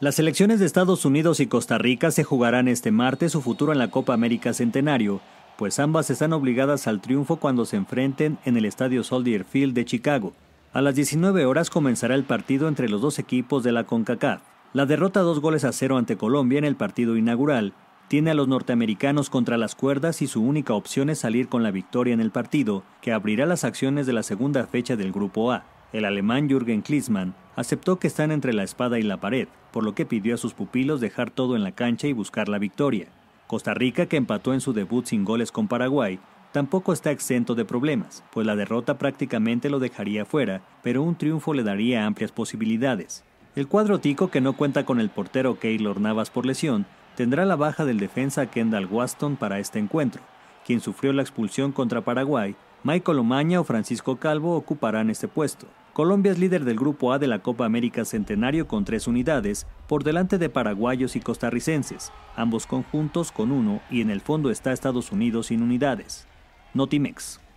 Las selecciones de Estados Unidos y Costa Rica se jugarán este martes su futuro en la Copa América Centenario, pues ambas están obligadas al triunfo cuando se enfrenten en el Estadio Soldier Field de Chicago. A las 19 horas comenzará el partido entre los dos equipos de la CONCACAF. La derrota dos goles a cero ante Colombia en el partido inaugural tiene a los norteamericanos contra las cuerdas y su única opción es salir con la victoria en el partido, que abrirá las acciones de la segunda fecha del Grupo A. El alemán Jürgen Klinsmann aceptó que están entre la espada y la pared, por lo que pidió a sus pupilos dejar todo en la cancha y buscar la victoria. Costa Rica, que empató en su debut sin goles con Paraguay, tampoco está exento de problemas, pues la derrota prácticamente lo dejaría fuera, pero un triunfo le daría amplias posibilidades. El cuadro tico, que no cuenta con el portero Keylor Navas por lesión, tendrá la baja del defensa Kendall Waston para este encuentro, quien sufrió la expulsión contra Paraguay Michael Omaña o Francisco Calvo ocuparán este puesto. Colombia es líder del Grupo A de la Copa América Centenario con tres unidades, por delante de paraguayos y costarricenses, ambos conjuntos con uno y en el fondo está Estados Unidos sin unidades. Notimex.